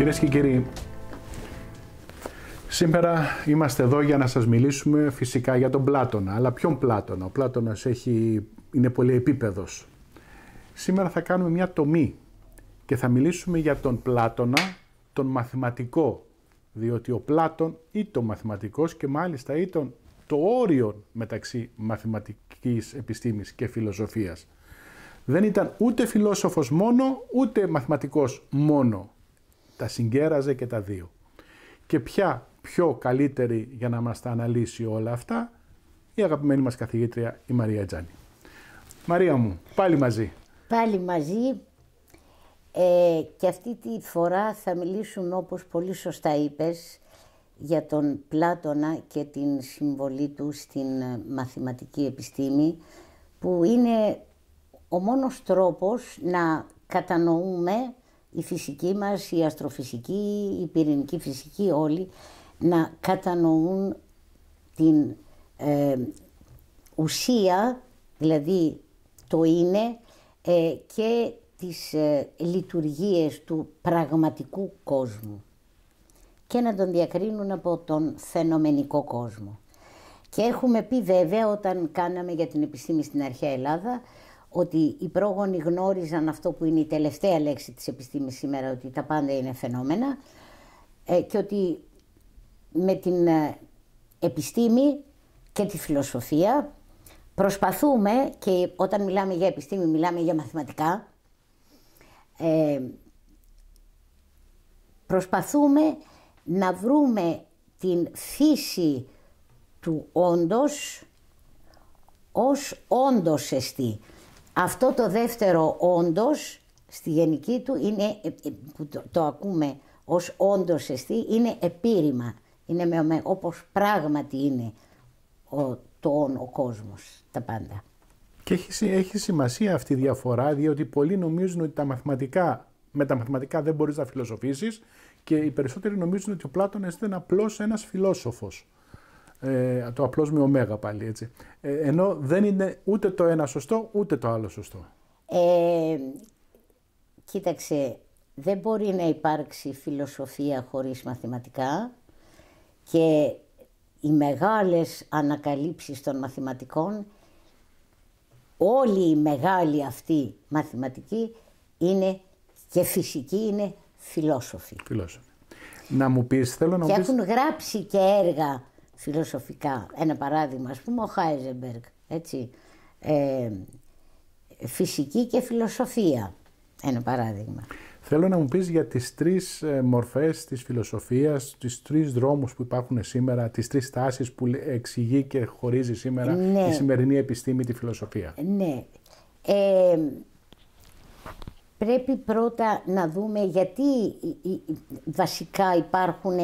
Κυρίες και κύριοι, σήμερα είμαστε εδώ για να σας μιλήσουμε φυσικά για τον Πλάτωνα. Αλλά ποιον Πλάτωνα. Ο Πλάτωνας έχει, είναι επίπεδος. Σήμερα θα κάνουμε μια τομή και θα μιλήσουμε για τον Πλάτωνα, τον μαθηματικό. Διότι ο Πλάτων ήταν μαθηματικός και μάλιστα ήταν το όριο μεταξύ μαθηματικής επιστήμης και φιλοσοφίας. Δεν ήταν ούτε φιλόσοφος μόνο, ούτε μαθηματικός μόνο τα συγκέραζε και τα δύο. Και ποια πιο καλύτερη για να μας τα αναλύσει όλα αυτά, η αγαπημένη μας καθηγήτρια η Μαρία Τζάνη. Μαρία μου, πάλι μαζί. Πάλι μαζί ε, και αυτή τη φορά θα μιλήσουν όπως πολύ σωστά είπες για τον Πλάτωνα και την συμβολή του στην ε, μαθηματική επιστήμη που είναι ο μόνος τρόπος να κατανοούμε η φυσική μας, η αστροφυσική, η πυρηνική φυσική όλοι να κατανοούν την ε, ουσία, δηλαδή το είναι ε, και τις ε, λειτουργίες του πραγματικού κόσμου και να τον διακρίνουν από τον φαινομενικό κόσμο. Και έχουμε πει βέβαια όταν κάναμε για την επιστήμη στην αρχαία Ελλάδα ότι οι πρόγονοι γνώριζαν αυτό που είναι η τελευταία λέξη της επιστήμης σήμερα, ότι τα πάντα είναι φαινόμενα ε, και ότι με την ε, επιστήμη και τη φιλοσοφία προσπαθούμε και όταν μιλάμε για επιστήμη μιλάμε για μαθηματικά ε, προσπαθούμε να βρούμε την φύση του όντος ως όντως εστί. Αυτό το δεύτερο όντως στη γενική του είναι, ε, ε, που το, το ακούμε ως όντως εστί, είναι επίρρημα. Είναι με, όπως πράγματι είναι ο, το όν, ο κόσμος, τα πάντα. Και έχει, έχει σημασία αυτή η διαφορά, διότι πολλοί νομίζουν ότι τα μαθηματικά, με τα μαθηματικά δεν μπορείς να φιλοσοφήσεις και οι περισσότεροι νομίζουν ότι ο Πλάτωνας ήταν απλώς ένας φιλόσοφος. Ε, το απλό με ωμέγα πάλι έτσι. Ε, ενώ δεν είναι ούτε το ένα σωστό ούτε το άλλο σωστό. Ε, κοίταξε, δεν μπορεί να υπάρξει φιλοσοφία χωρίς μαθηματικά και οι μεγάλες ανακαλύψεις των μαθηματικών, όλοι οι μεγάλοι αυτοί μαθηματικοί είναι και φυσικοί είναι φιλόσοφοι. Φιλόσοφοι. Να μου πεις, θέλω να και μου πεις... έχουν γράψει και έργα φιλοσοφικά. Ένα παράδειγμα, ας πούμε, ο Χάιζεμπεργκ, έτσι, ε, φυσική και φιλοσοφία, ένα παράδειγμα. Θέλω να μου πεις για τις τρεις ε, μορφές της φιλοσοφίας, τις τρεις δρόμους που υπάρχουν σήμερα, τις τρεις τάσεις που εξηγεί και χωρίζει σήμερα ναι. η σημερινή επιστήμη τη φιλοσοφία. Ναι. Ε, πρέπει πρώτα να δούμε γιατί ε, ε, βασικά υπάρχουν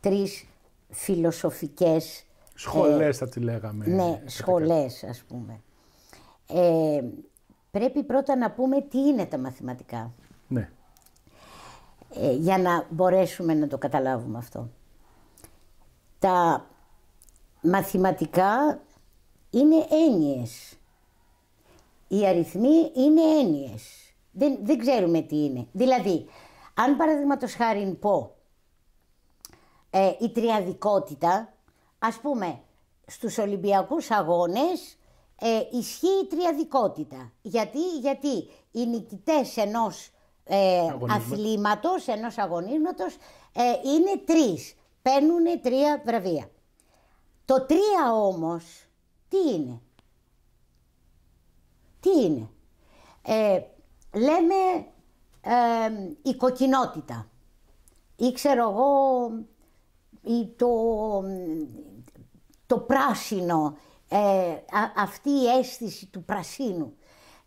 τρεις φιλοσοφικές... Σχολές ε, θα τη λέγαμε. Ναι, σχολές ας πούμε. Ε, πρέπει πρώτα να πούμε τι είναι τα μαθηματικά. Ναι. Ε, για να μπορέσουμε να το καταλάβουμε αυτό. Τα μαθηματικά είναι έννοιες. Οι αριθμοί είναι έννοιες. Δεν, δεν ξέρουμε τι είναι. Δηλαδή, αν παραδείγματος χάρη πω ε, η τριαδικότητα. Ας πούμε, στους Ολυμπιακούς Αγώνες ε, ισχύει η τριαδικότητα. Γιατί, γιατί οι νικητές ενός ε, αθλήματος, ενός αγωνίσματος, ε, είναι τρεις. Παίρνουν τρία βραβεία. Το τρία όμως, τι είναι. Τι είναι. Ε, λέμε ε, η κοκκινότητα. Ή ξέρω εγώ το, το πράσινο, ε, αυτή η αίσθηση του πρασίνου.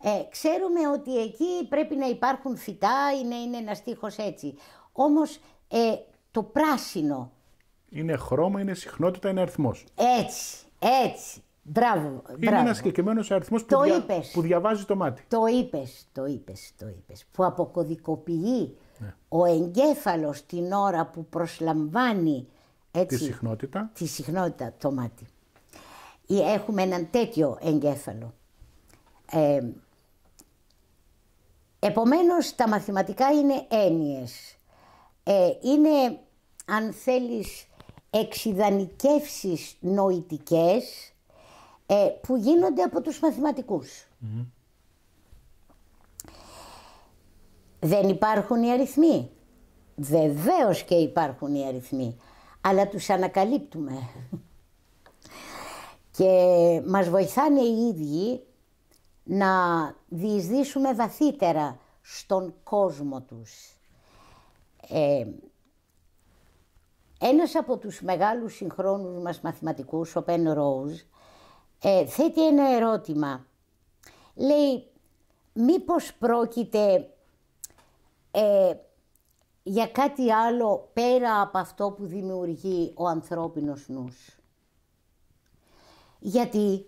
Ε, ξέρουμε ότι εκεί πρέπει να υπάρχουν φυτά, είναι, είναι ενα στίχος έτσι. Όμως ε, το πράσινο... Είναι χρώμα, είναι συχνότητα, είναι αριθμός. Έτσι, έτσι. Μπράβο, μπράβο. Είναι ένας συγκεκριμένος αριθμός που, που διαβάζει το μάτι. Το είπες, το είπες, το είπες. Που αποκωδικοποιεί ναι. ο εγκέφαλος την ώρα που προσλαμβάνει τη συχνότητα. Τη συχνότητα το μάτι. έχουμε έναν τέτοιο εγκέφαλο. Ε, επομένως, τα μαθηματικά είναι έννοιες. Ε, είναι, αν θέλεις, εξειδανικεύσεις νοητικές ε, που γίνονται από τους μαθηματικούς. Δεν υπάρχουν οι αριθμοί. Βεβαίως και υπάρχουν οι αριθμοί αλλά τους ανακαλύπτουμε. Και μας βοηθάνε οι ίδιοι να διεισδύσουμε βαθύτερα στον κόσμο τους. Ε, ένας από τους μεγάλους συγχρόνους μας μαθηματικούς, ο Πεν Ρόουζ, ε, θέτει ένα ερώτημα. Λέει, μήπως πρόκειται ε, για κάτι άλλο πέρα από αυτό που δημιουργεί ο ανθρώπινος νους. Γιατί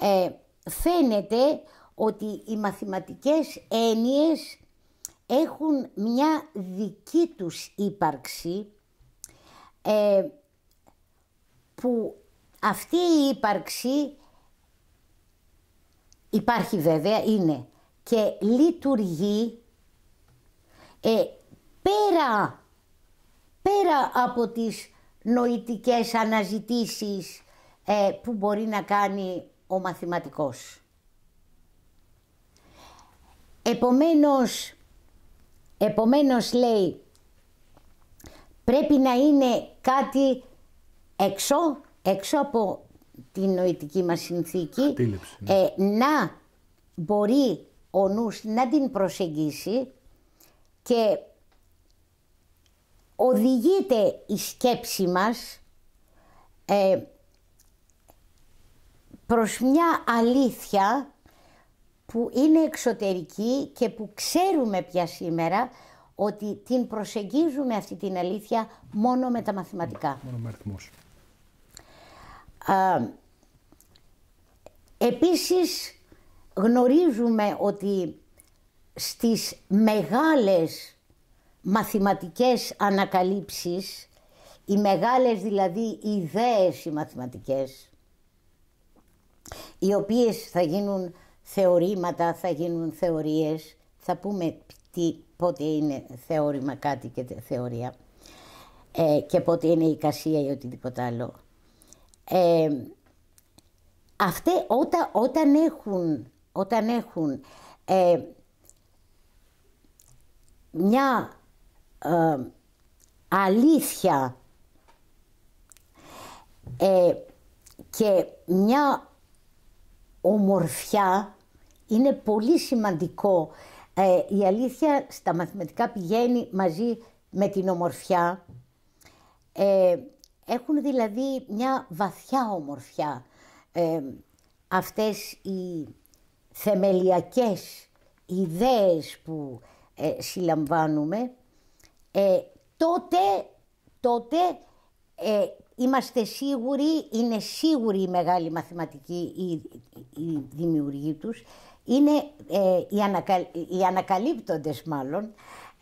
ε, φαίνεται ότι οι μαθηματικές έννοιες έχουν μια δική τους ύπαρξη ε, που αυτή η ύπαρξη υπάρχει βέβαια, είναι και λειτουργεί ε, πέρα, πέρα από τις νοητικές αναζητήσεις ε, που μπορεί να κάνει ο μαθηματικός. Επομένως, επομένως λέει, πρέπει να είναι κάτι έξω, έξω από την νοητική μας συνθήκη, ναι. ε, να μπορεί ο νους να την προσεγγίσει και οδηγείται η σκέψη μας ε, προς μια αλήθεια που είναι εξωτερική και που ξέρουμε πια σήμερα ότι την προσεγγίζουμε αυτή την αλήθεια μόνο με τα μαθηματικά. Μόνο με αριθμούς. επίσης γνωρίζουμε ότι στις μεγάλες μαθηματικές ανακαλύψεις, οι μεγάλες δηλαδή ιδέες οι μαθηματικές, οι οποίες θα γίνουν θεωρήματα, θα γίνουν θεωρίες, θα πούμε τι, πότε είναι θεώρημα κάτι και θεωρία ε, και πότε είναι κασία ή οτιδήποτε άλλο. Ε, αυτέ, όταν, όταν έχουν, όταν έχουν ε, μια ε, αλήθεια ε, και μια ομορφιά είναι πολύ σημαντικό. Ε, η αλήθεια στα μαθηματικά πηγαίνει μαζί με την ομορφιά. Ε, έχουν δηλαδή μια βαθιά ομορφιά ε, αυτές οι θεμελιακές ιδέες που συλλαμβάνουμε ε, τότε, τότε ε, είμαστε σίγουροι, είναι σίγουροι οι μεγάλοι μαθηματικοί, οι, οι δημιουργοί τους, είναι ε, οι, ανακαλύπτοντες μάλλον,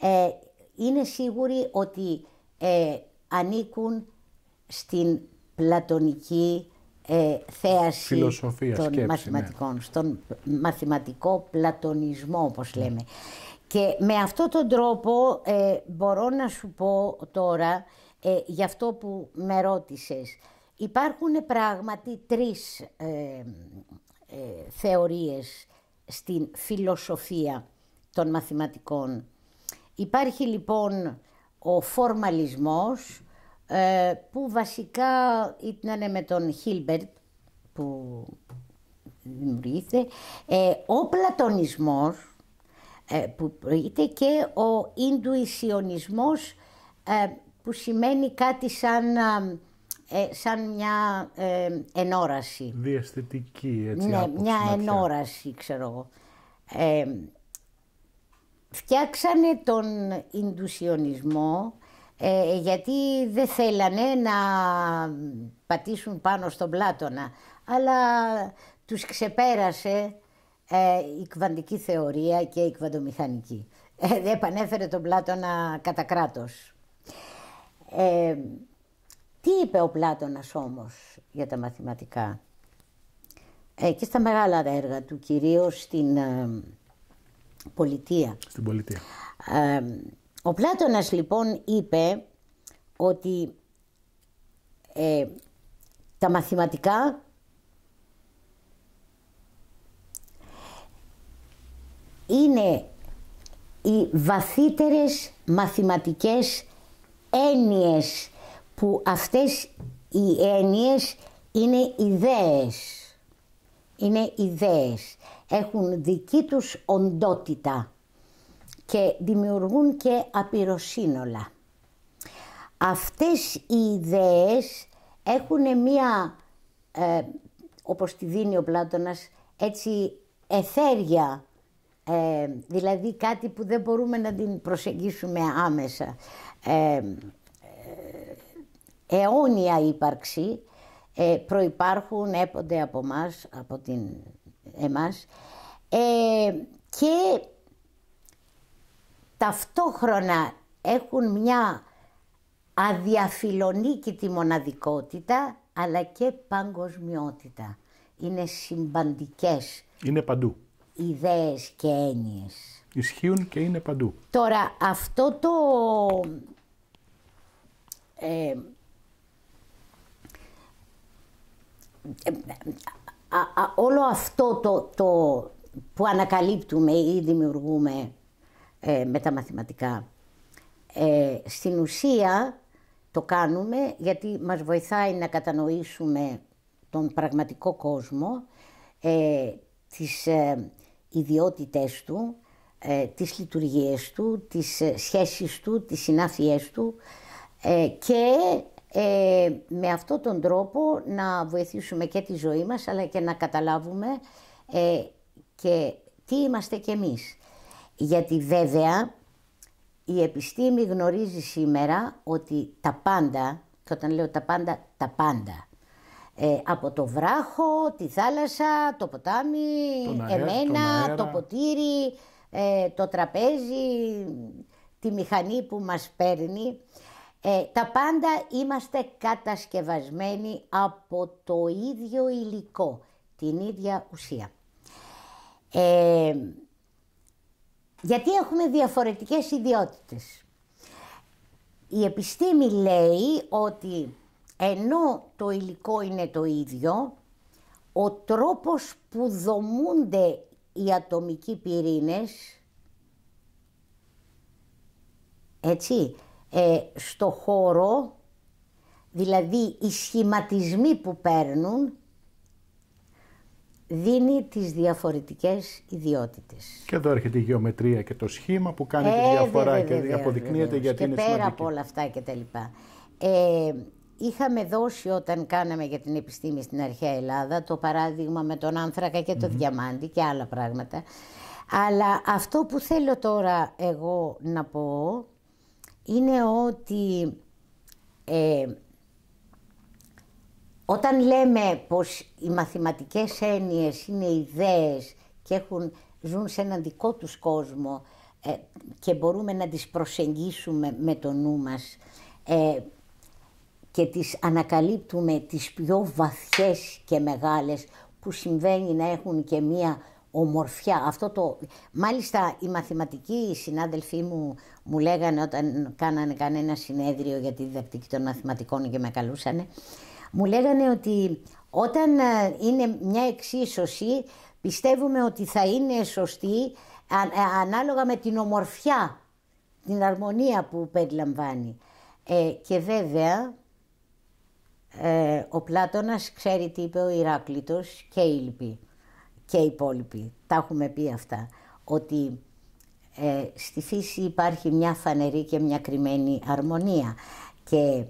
ε, είναι σίγουροι ότι ανήκουν στην πλατωνική θέαση Φιλοσοφία, των ναι. μαθηματικών, στον μαθηματικό πλατωνισμό όπως ναι. λέμε. Και με αυτόν τον τρόπο ε, μπορώ να σου πω τώρα ε, για αυτό που με ρώτησες. Υπάρχουν πράγματι τρεις ε, ε, θεωρίες στην φιλοσοφία των μαθηματικών. Υπάρχει λοιπόν ο φορμαλισμός ε, που βασικά ήταν με τον Χίλμπερτ που Ε, Ο πλατωνισμός ε, που και ο Ινδουισιονισμός ε, που σημαίνει κάτι σαν, ε, σαν μια ενόραση. Διαστητική έτσι Ναι, μια ενόραση ξέρω εγώ. φτιάξανε τον Ινδουσιονισμό γιατί δεν θέλανε να πατήσουν πάνω στον Πλάτωνα αλλά τους ξεπέρασε ε, η κβαντική θεωρία και η κβαντομηχανική. Ε, επανέφερε τον Πλάτωνα κατά κράτος. Ε, τι είπε ο Πλάτωνας όμως για τα μαθηματικά ε, και στα μεγάλα έργα του, κυρίως στην ε, πολιτεία. Στην πολιτεία. Ε, ο Πλάτωνας λοιπόν είπε ότι τα μαθηματικά είναι οι βαθύτερες μαθηματικές έννοιες που αυτές οι έννοιες είναι ιδέες. Είναι ιδέες. Έχουν δική τους οντότητα και δημιουργούν και απειροσύνολα. Αυτές οι ιδέες έχουν μία, ε, όπως τη δίνει ο Πλάτωνας, έτσι εθέρια ε, δηλαδή κάτι που δεν μπορούμε να την προσεγγίσουμε άμεσα. Ε, ε, αιώνια ύπαρξη ε, προϋπάρχουν, έπονται από μας, από την, εμάς ε, και ταυτόχρονα έχουν μια αδιαφιλονίκητη μοναδικότητα αλλά και παγκοσμιότητα. Είναι συμπαντικές. Είναι παντού ιδέες και έννοιες. Ισχύουν και είναι παντού. Τώρα αυτό το... Ε, ε, ε, όλο αυτό το, το που ανακαλύπτουμε ή δημιουργούμε με τα μαθηματικά, στην ουσία το κάνουμε γιατί μας βοηθάει να κατανοήσουμε τον πραγματικό κόσμο, ε, τις, ιδιότητές του, ε, τις λειτουργίες του, τις ε, σχέσεις του, τις συνάφειές του ε, και ε, με αυτόν τον τρόπο να βοηθήσουμε και τη ζωή μας αλλά και να καταλάβουμε και τι είμαστε κι εμείς. Γιατί βέβαια η επιστήμη γνωρίζει σήμερα ότι τα πάντα, και όταν λέω τα πάντα, τα πάντα, ε, από το βράχο, τη θάλασσα, το ποτάμι, εμένα, το ποτήρι, ε, το τραπέζι, τη μηχανή που μας παίρνει. Ε, τα πάντα είμαστε κατασκευασμένοι από το ίδιο υλικό, την ίδια ουσία. γιατί έχουμε διαφορετικές ιδιότητες. Η επιστήμη λέει ότι ενώ το υλικό είναι το ίδιο, ο τρόπος που δομούνται οι ατομικοί πυρήνες, έτσι, ε, στο χώρο, δηλαδή οι σχηματισμοί που παίρνουν, δίνει τις διαφορετικές ιδιότητες. Και εδώ έρχεται η γεωμετρία και το σχήμα που κάνει τη ε, διαφορά και αποδεικνύεται γιατί και είναι πέρα σημαντική. πέρα από όλα αυτά και τα λοιπά. Ε, Είχαμε δώσει όταν κάναμε για την επιστήμη στην αρχαία Ελλάδα το παράδειγμα με τον άνθρακα και το mm διαμάντι και άλλα πράγματα. Αλλά αυτό που θέλω τώρα εγώ να πω είναι ότι ε, όταν λέμε πως οι μαθηματικές έννοιες είναι ιδέες και έχουν, ζουν σε έναν δικό τους κόσμο ε, και μπορούμε να τις προσεγγίσουμε με το νου μας, ε, και τις ανακαλύπτουμε τις πιο βαθιές και μεγάλες που συμβαίνει να έχουν και μία ομορφιά. Αυτό το... Μάλιστα οι μαθηματικοί οι συνάδελφοί μου μου λέγανε όταν κάνανε κανένα συνέδριο για τη διδακτική των μαθηματικών και με καλούσανε, μου λέγανε ότι όταν ε, είναι μια εξίσωση πιστεύουμε ότι θα είναι σωστή ε, ανάλογα με την ομορφιά, την αρμονία που περιλαμβάνει. Ε, και βέβαια ε, ο Πλάτωνας ξέρει τι είπε ο Ηράκλητος και οι λοιποί και οι υπόλοιποι. Τα έχουμε πει αυτά. Ότι ε, στη φύση υπάρχει μια φανερή και μια κρυμμένη αρμονία. Και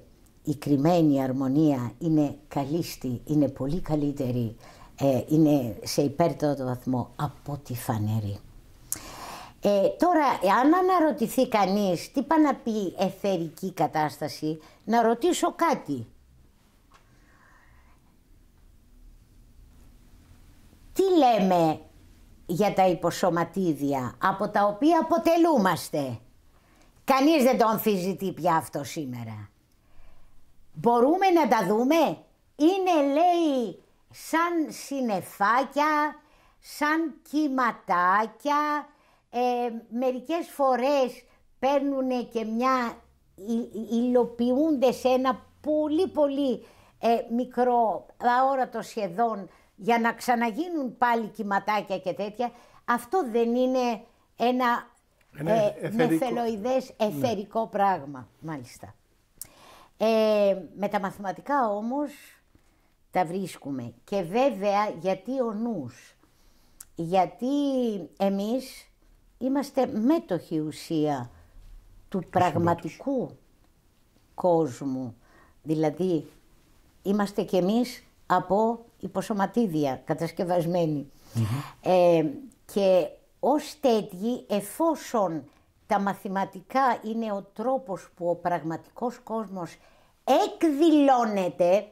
η κρυμμένη αρμονία είναι καλύστη, είναι πολύ καλύτερη, ε, είναι σε υπέρτατο βαθμό από τη φανερή. Ε, τώρα, αν αναρωτηθεί κανείς τι πάει να πει εθερική κατάσταση, να ρωτήσω κάτι. τι λέμε για τα υποσωματίδια από τα οποία αποτελούμαστε. Κανείς δεν το αμφιζητεί πια αυτό σήμερα. Μπορούμε να τα δούμε. Είναι λέει σαν συνεφάκια, σαν κυματάκια. Ε, μερικές φορές παίρνουν και μια... υλοποιούνται σε ένα πολύ πολύ ε, μικρό, αόρατο σχεδόν για να ξαναγίνουν πάλι κυματάκια και τέτοια. Αυτό δεν είναι ένα ε, ναι. εθερικό πράγμα, μάλιστα. Ε, με τα μαθηματικά όμως τα βρίσκουμε. Και βέβαια γιατί ο νους. Γιατί εμείς είμαστε μέτοχοι ουσία του πραγματικού κόσμου. Δηλαδή είμαστε κι εμείς από υποσωματίδια κατασκευασμένη. Ε, και ως τέτοιοι, εφόσον τα μαθηματικά είναι ο τρόπος που ο πραγματικός κόσμος εκδηλώνεται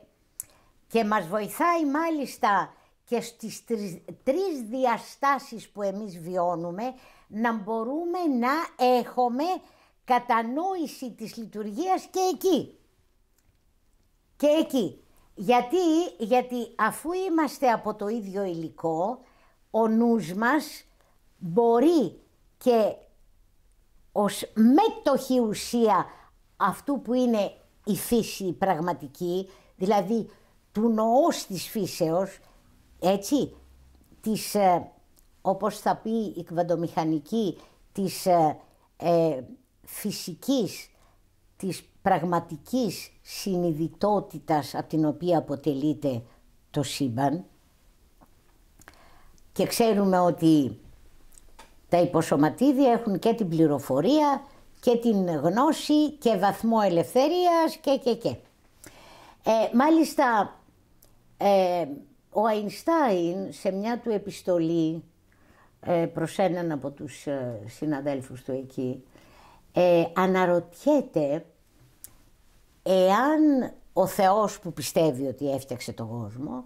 και μας βοηθάει μάλιστα και στις τρεις, τρεις διαστάσεις που εμείς βιώνουμε, να μπορούμε να έχουμε κατανόηση της λειτουργίας και εκεί. Και εκεί. Γιατί, γιατί αφού είμαστε από το ίδιο υλικό, ο νους μας μπορεί και ως μέτοχη ουσία αυτού που είναι η φύση η πραγματική, δηλαδή του νοός της φύσεως, έτσι, της, ε, όπως θα πει η κβαντομηχανική, της ε, ε φυσικής, της πραγματικής συνειδητότητας από την οποία αποτελείται το σύμπαν και ξέρουμε ότι τα υποσωματίδια έχουν και την πληροφορία και την γνώση και βαθμό ελευθερίας και και και. Ε, μάλιστα ε, ο Αϊνστάιν σε μια του επιστολή ε, προς έναν από τους ε, συναδέλφους του εκεί ε, αναρωτιέται εάν ο Θεός που πιστεύει ότι έφτιαξε τον κόσμο,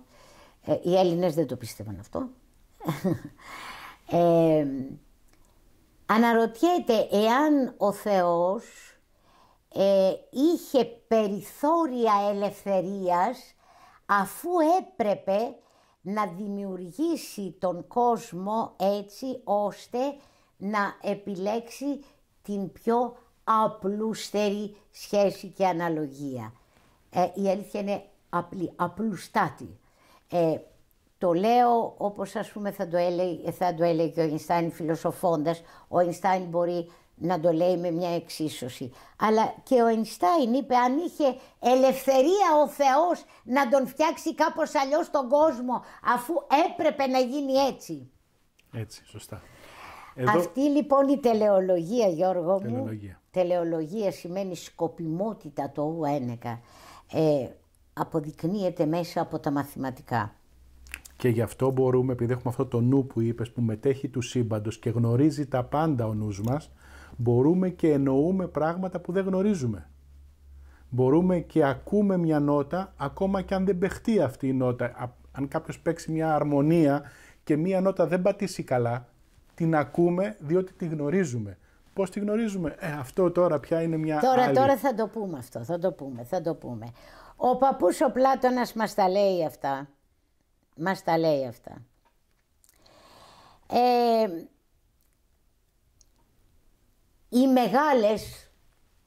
ε, οι Έλληνες δεν το πίστευαν αυτό, ε, αναρωτιέται εάν ο Θεός ε, είχε περιθώρια ελευθερίας αφού έπρεπε να δημιουργήσει τον κόσμο έτσι ώστε να επιλέξει την πιο απλούστερη σχέση και αναλογία. Ε, η αλήθεια είναι απλή, απλουστάτη. Ε, το λέω όπως ας πούμε θα το, έλεγε, θα το και ο Ινστάιν φιλοσοφώντας. Ο Ινστάιν μπορεί να το λέει με μια εξίσωση. Αλλά και ο Ινστάιν είπε αν είχε ελευθερία ο Θεός να τον φτιάξει κάπως αλλιώς τον κόσμο αφού έπρεπε να γίνει έτσι. Έτσι, σωστά. Εδώ... Αυτή λοιπόν η τελεολογία Γιώργο μου. Τελεολογία. Τελεολογία σημαίνει σκοπιμότητα το ου ένεκα. Ε, αποδεικνύεται μέσα από τα μαθηματικά. Και γι' αυτό μπορούμε, επειδή έχουμε αυτό το νου που είπες, που μετέχει του σύμπαντος και γνωρίζει τα πάντα ο νους μας, μπορούμε και εννοούμε πράγματα που δεν γνωρίζουμε. Μπορούμε και ακούμε μια νότα, ακόμα και αν δεν παιχτεί αυτή η νότα. Αν κάποιος παίξει μια αρμονία και μια νότα δεν πατήσει καλά, την ακούμε διότι τη γνωρίζουμε πώς τη γνωρίζουμε. Ε, αυτό τώρα πια είναι μια. Τώρα, άλλη... τώρα θα το πούμε αυτό. Θα το πούμε, θα το πούμε. Ο παππούς ο Πλάτωνας μας τα λέει αυτά. Μας τα λέει αυτά. Ε, οι μεγάλες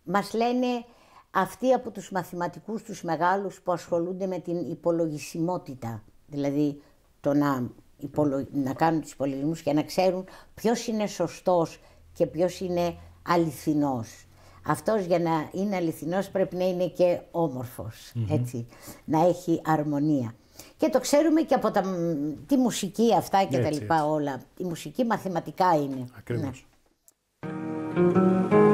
μας λένε αυτοί από τους μαθηματικούς τους μεγάλους που ασχολούνται με την υπολογισμότητα. Δηλαδή το να, κάνουν τους υπολογισμούς και να ξέρουν ποιος είναι σωστός και ποιος είναι αληθινός. Αυτός για να είναι αληθινός πρέπει να είναι και ομορφος έτσι, να έχει αρμονία. Και το ξέρουμε και από τα, τη μουσική αυτά και τα λοιπά όλα. Η μουσική μαθηματικά είναι. Ακριβώς. Ναι.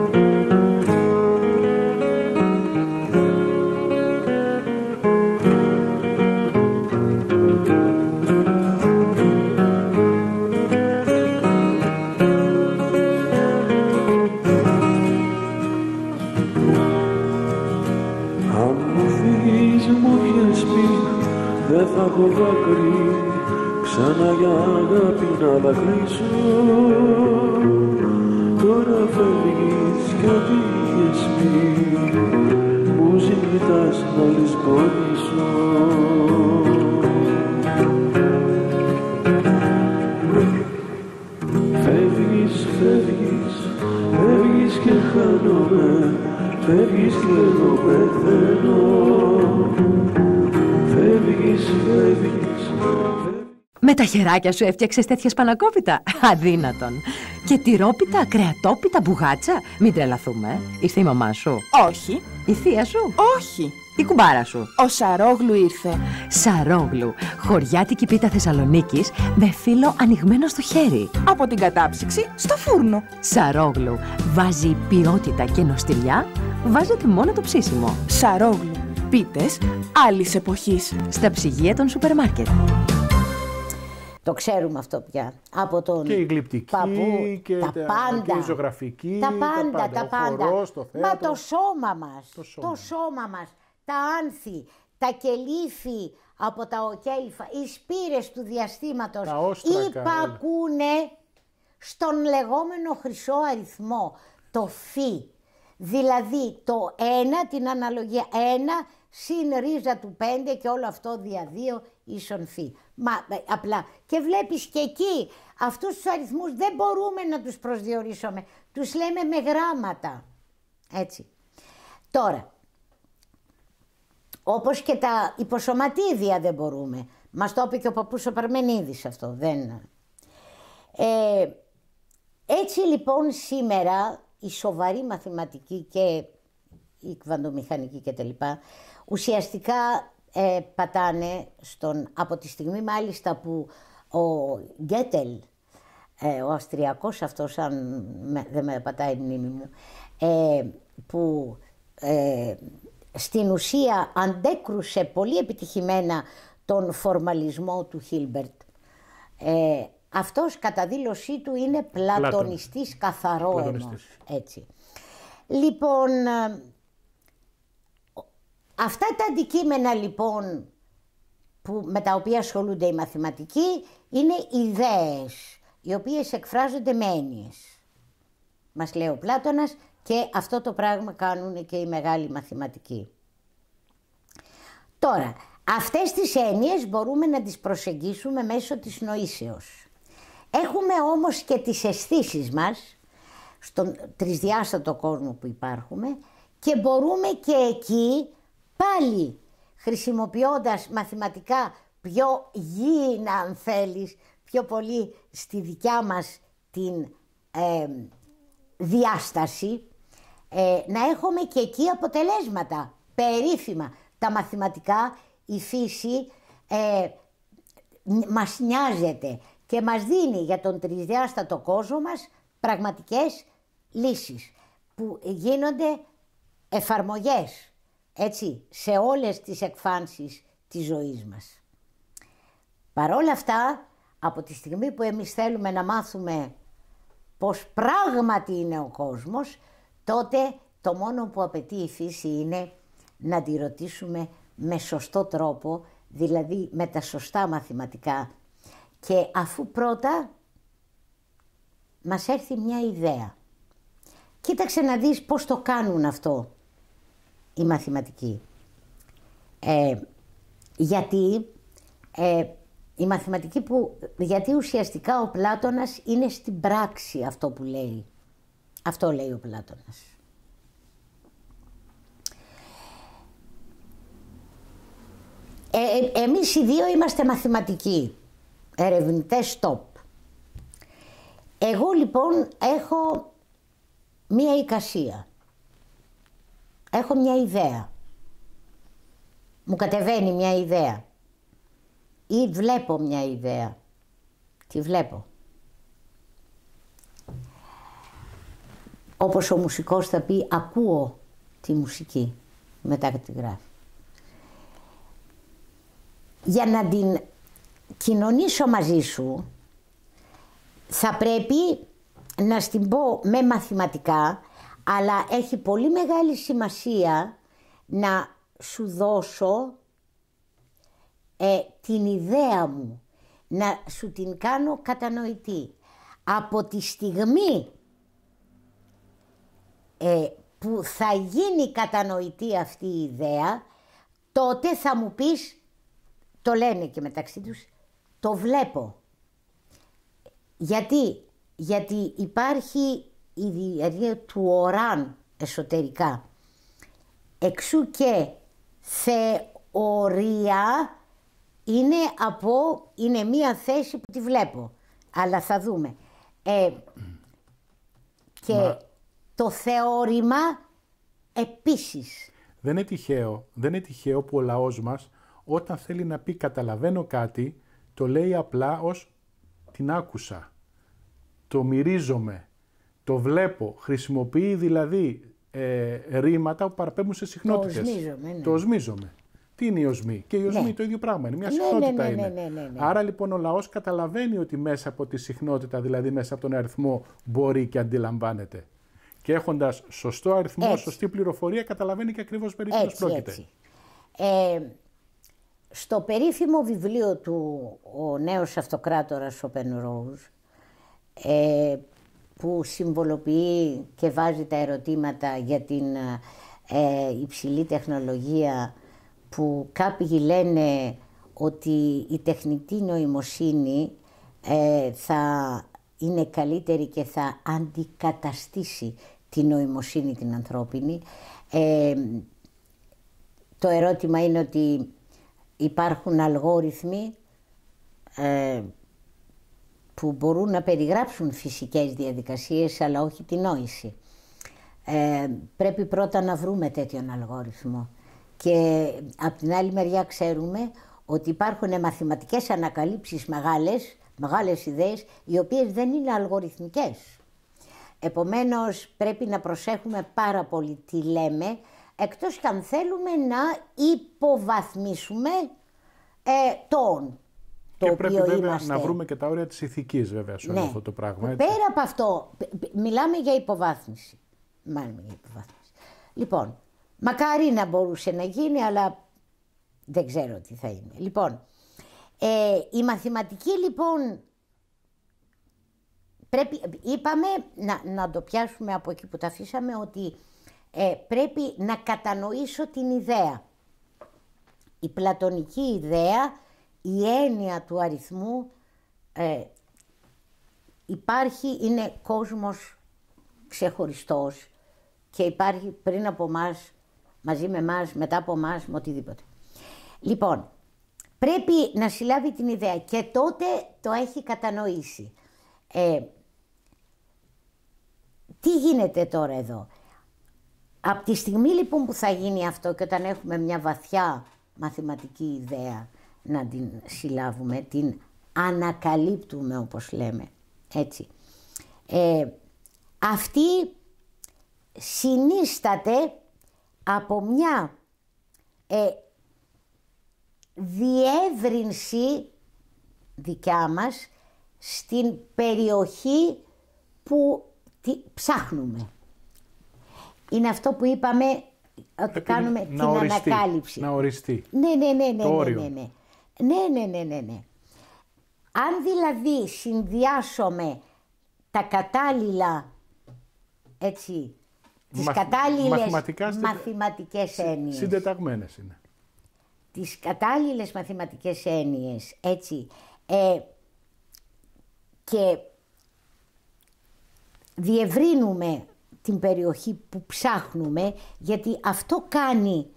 αγάπη να αναγνήσω Τώρα φεύγεις κι ό,τι είχες πει Μου ζητάς να λησπονήσω χεράκια σου έφτιαξες τέτοια σπανακόπιτα. Αδύνατον. Και τυρόπιτα, κρεατόπιτα, μπουγάτσα. Μην τρελαθούμε. Ήρθε η μαμά σου. Όχι. Η θεία σου. Όχι. Η κουμπάρα σου. Ο Σαρόγλου ήρθε. Σαρόγλου. Χωριάτικη πίτα Θεσσαλονίκης με φύλλο ανοιγμένο στο χέρι. Από την κατάψυξη στο φούρνο. Σαρόγλου. Βάζει ποιότητα και νοστιλιά... Βάζετε μόνο το ψήσιμο. Σαρόγλου. Πίτες άλλης εποχής. Στα ψυγεία των σούπερ μάρκετ. Το ξέρουμε αυτό πια. Από τον και η γλυπτική, παππού, και τα, πάντα. Και η ζωγραφική, τα πάντα, τα πάντα. το Μα το σώμα μας, το σώμα, μας, τα άνθη, τα κελίφη από τα οκέλφα, οι σπήρες του διαστήματος υπακούνε στον λεγόμενο χρυσό αριθμό, το φι. Δηλαδή το ένα, την αναλογία ένα, συν ρίζα του 5 και όλο αυτό δια 2 ίσον φ. Μα ε, απλά. Και βλέπεις και εκεί αυτούς τους αριθμούς δεν μπορούμε να τους προσδιορίσουμε. Τους λέμε με γράμματα. Έτσι. Τώρα, όπως και τα υποσωματίδια δεν μπορούμε. Μας το είπε και ο παππούς ο Παρμενίδης αυτό. Δεν... Ε, έτσι λοιπόν σήμερα η σοβαρή μαθηματική και η κβαντομηχανική κτλ ουσιαστικά ε, πατάνε στον, από τη στιγμή μάλιστα που ο Γκέτελ, ε, ο Αυστριακός αυτός, αν δεν με πατάει η μνήμη μου, ε, που στην ουσία αντέκρουσε πολύ επιτυχημένα τον φορμαλισμό του Χίλμπερτ. αυτός κατά δήλωσή του είναι πλατωνιστής πλατωνιστής. καθαρό. Πλατωνιστής. Έτσι. Λοιπόν, Αυτά τα αντικείμενα λοιπόν που, με τα οποία ασχολούνται οι μαθηματικοί είναι ιδέες, οι οποίες εκφράζονται με έννοιες. Μας λέει ο Πλάτωνας και αυτό το πράγμα κάνουν και οι μεγάλοι μαθηματικοί. Τώρα, αυτές τις έννοιες μπορούμε να τις προσεγγίσουμε μέσω της νοήσεως. Έχουμε όμως και τις αισθήσεις μας, στον τρισδιάστατο κόσμο που υπάρχουμε, και μπορούμε και εκεί πάλι χρησιμοποιώντας μαθηματικά πιο γήινα αν θέλεις, πιο πολύ στη δικιά μας την διάσταση, ε, να έχουμε και εκεί αποτελέσματα, περίφημα. Τα μαθηματικά, η φύση ε, μας νοιάζεται και μας δίνει για τον τρισδιάστατο κόσμο μας πραγματικές λύσεις που γίνονται εφαρμογές έτσι, σε όλες τις εκφάνσεις της ζωής μας. Παρόλα αυτά, από τη στιγμή που εμείς θέλουμε να μάθουμε πως πράγματι είναι ο κόσμος, τότε το μόνο που απαιτεί η φύση είναι να τη ρωτήσουμε με σωστό τρόπο, δηλαδή με τα σωστά μαθηματικά. Και αφού πρώτα μας έρθει μια ιδέα. Κοίταξε να δεις πώς το κάνουν αυτό η μαθηματική. Ε, γιατί ε, η μαθηματική που... Γιατί ουσιαστικά ο Πλάτωνας είναι στην πράξη αυτό που λέει. Αυτό λέει ο Πλάτωνας. Ε, ε εμείς οι δύο είμαστε μαθηματικοί, ερευνητές στοπ. Εγώ λοιπόν έχω μία εικασία έχω μια ιδέα. Μου κατεβαίνει μια ιδέα. Ή βλέπω μια ιδέα. Τη βλέπω. Όπως ο μουσικός θα πει, ακούω τη μουσική μετά τη γράφει. Για να την κοινωνήσω μαζί σου, θα πρέπει να στην πω με μαθηματικά αλλά έχει πολύ μεγάλη σημασία να σου δώσω ε, την ιδέα μου, να σου την κάνω κατανοητή. Από τη στιγμή ε, που θα γίνει κατανοητή αυτή η ιδέα, τότε θα μου πεις, το λένε και μεταξύ τους, το βλέπω. Γιατί, γιατί υπάρχει η διαρκεία του οράν εσωτερικά. Εξού και θεωρία είναι από, είναι μία θέση που τη βλέπω, αλλά θα δούμε. Ε, και το θεώρημα επίσης. Δεν είναι τυχαίο, δεν είναι τυχαίο που ο λαός μας όταν θέλει να πει καταλαβαίνω κάτι, το λέει απλά ως την άκουσα, το μυρίζομαι, το βλέπω. Χρησιμοποιεί δηλαδή ε, ρήματα που παραπέμπουν σε συχνότητες. Το οσμίζομαι. Ναι. Το οσμίζομαι. Τι είναι η οσμή. Και η οσμή ναι. το ίδιο πράγμα είναι. Μια ναι, συχνότητα ναι, ναι, είναι. Άρα λοιπόν ο λαός καταλαβαίνει ότι μέσα από τη συχνότητα, δηλαδή μέσα από τον αριθμό, μπορεί και αντιλαμβάνεται. Και έχοντας σωστό αριθμό, σωστή πληροφορία, καταλαβαίνει και ακριβώς περί τίνος πρόκειται. Έτσι. Ε, στο περίφημο βιβλίο του «Ο νέος αυτοκράτορας ο Rose» ε, που συμβολοποιεί και βάζει τα ερωτήματα για την ε, υψηλή τεχνολογία που κάποιοι λένε ότι η τεχνητή νοημοσύνη ε, θα είναι καλύτερη και θα αντικαταστήσει την νοημοσύνη την ανθρώπινη. Ε, το ερώτημα είναι ότι υπάρχουν αλγόριθμοι ε, που μπορούν να περιγράψουν φυσικές διαδικασίες αλλά όχι την νόηση. Ε, πρέπει πρώτα να βρούμε τέτοιον αλγόριθμο. Και από την άλλη μεριά ξέρουμε ότι υπάρχουν μαθηματικές ανακαλύψεις μεγάλες, μεγάλες ιδέες, οι οποίες δεν είναι αλγοριθμικές. Επομένως πρέπει να προσέχουμε πάρα πολύ τι λέμε, εκτός και αν θέλουμε να υποβαθμίσουμε ε, τον και πρέπει βέβαια να βρούμε και τα όρια της ηθικής, βέβαια, σε όλο ναι. αυτό το πράγμα. Έτσι. Πέρα από αυτό, μιλάμε για υποβάθμιση. Μάλλον για υποβάθμιση. Λοιπόν, μακάρι να μπορούσε να γίνει, αλλά δεν ξέρω τι θα είναι. Λοιπόν, ε, η μαθηματική λοιπόν πρέπει, είπαμε, να, να το πιάσουμε από εκεί που τα αφήσαμε, ότι ε, πρέπει να κατανοήσω την ιδέα. Η πλατωνική ιδέα η έννοια του αριθμού ε, υπάρχει, είναι κόσμος ξεχωριστός και υπάρχει πριν από μας, μαζί με μας, μετά από μας, με οτιδήποτε. Λοιπόν, πρέπει να συλλάβει την ιδέα και τότε το έχει κατανοήσει. Ε, τι γίνεται τώρα εδώ. Από τη στιγμή λοιπόν που θα γίνει αυτό και όταν έχουμε μια βαθιά μαθηματική ιδέα να την συλλάβουμε, την ανακαλύπτουμε όπως λέμε, έτσι. Ε, αυτή συνίσταται από μια ε, διεύρυνση δικιά μας στην περιοχή που τη, ψάχνουμε. Είναι αυτό που είπαμε ότι κάνουμε την ανακάλυψη. Να οριστεί. Ναι, ναι, ναι, ναι, ναι, ναι, ναι. Ναι, ναι, ναι, ναι, ναι. Αν δηλαδή συνδυάσουμε τα κατάλληλα, έτσι, τις Μαθ, κατάλληλες μαθηματικές μαθηματικές έννοιες. Συντεταγμένες είναι. Τις κατάλληλες μαθηματικές έννοιες, έτσι, ε, και διευρύνουμε την περιοχή που ψάχνουμε, γιατί αυτό κάνει,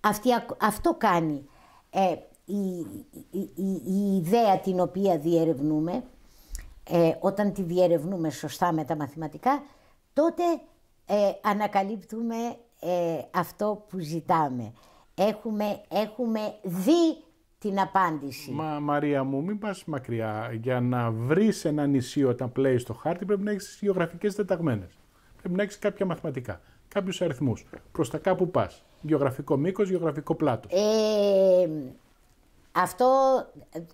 αυτή, αυτό κάνει ε, η, η, ιδέα την οποία διερευνούμε, ε, όταν τη διερευνούμε σωστά με τα μαθηματικά, τότε ε, ανακαλύπτουμε ε, αυτό που ζητάμε. Έχουμε, έχουμε δει την απάντηση. Μα Μαρία μου, μην πας μακριά. Για να βρεις ένα νησί όταν πλέει στο χάρτη πρέπει να έχεις γεωγραφικές δεταγμένες. Πρέπει να έχεις κάποια μαθηματικά, κάποιους αριθμούς. Προς τα κάπου πας. Γεωγραφικό μήκος, γεωγραφικό πλάτος. Ε, αυτό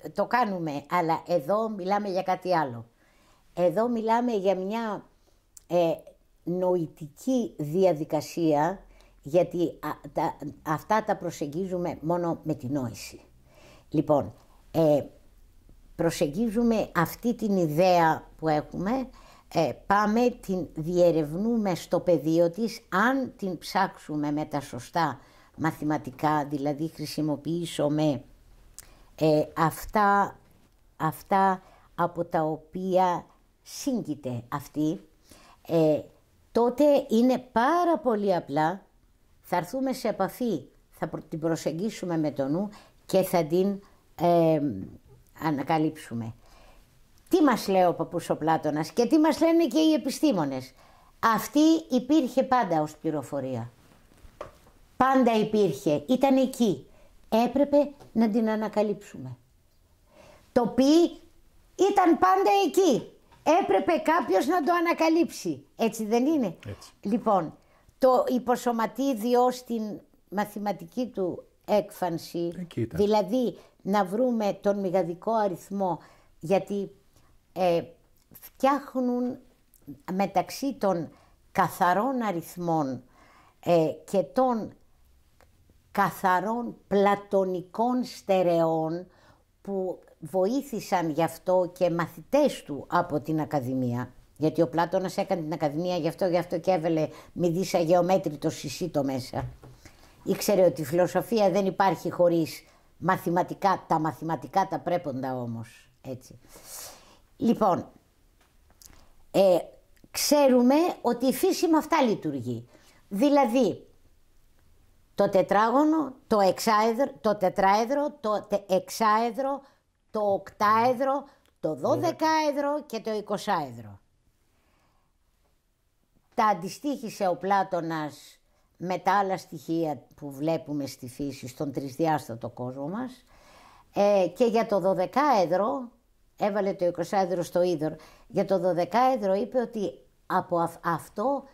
ε, το κάνουμε, αλλά εδώ μιλάμε για κάτι άλλο. Εδώ μιλάμε για μια ε, νοητική διαδικασία, γιατί αυτά τα προσεγγίζουμε μόνο με τη νόηση. Λοιπόν, ε, προσεγγίζουμε αυτή την ιδέα που έχουμε, ε, πάμε, την διερευνούμε στο πεδίο της, αν την ψάξουμε με τα σωστά μαθηματικά, δηλαδή χρησιμοποιήσουμε ε, αυτά, αυτά από τα οποία σύγκριται αυτή, ε, τότε είναι πάρα πολύ απλά, θα έρθουμε σε επαφή, θα την προσεγγίσουμε με το νου και θα την ε, ανακαλύψουμε. Τι μας λέει ο παππούς ο Πλάτωνας και τι μας λένε και οι επιστήμονες. Αυτή υπήρχε πάντα ως πληροφορία. Πάντα υπήρχε, ήταν εκεί έπρεπε να την ανακαλύψουμε. Το πι ήταν πάντα εκεί. Έπρεπε κάποιος να το ανακαλύψει. Έτσι δεν είναι. Έτσι. Λοιπόν, το υποσωματίδιο στην μαθηματική του έκφανση, δηλαδή να βρούμε τον μηγαδικό αριθμό, γιατί ε, φτιάχνουν μεταξύ των καθαρών αριθμών ε, και των καθαρών πλατωνικών στερεών που βοήθησαν γι' αυτό και μαθητές του από την Ακαδημία. Γιατί ο Πλάτωνας έκανε την Ακαδημία γι' αυτό, γι' αυτό και έβαλε μη δεις αγεωμέτρητο συσίτο μέσα. Ήξερε ότι η φιλοσοφία δεν υπάρχει χωρίς μαθηματικά, τα μαθηματικά τα πρέποντα όμως. Έτσι. Λοιπόν, ε, ξέρουμε ότι η φύση με αυτά λειτουργεί. Δηλαδή, το τετράγωνο, το, εξάεδρο, το τετράεδρο, το εξάεδρο, το οκτάεδρο, το ναι. Ναι. δωδεκάεδρο και το εικοσάεδρο. Τα αντιστοίχησε ο Πλάτωνας με τα άλλα στοιχεία που βλέπουμε στη φύση, στον τρισδιάστατο κόσμο μας. Ε, και για το δωδεκάεδρο, έβαλε το εικοσάεδρο στο είδωρ, για το δωδεκάεδρο είπε ότι από αυτό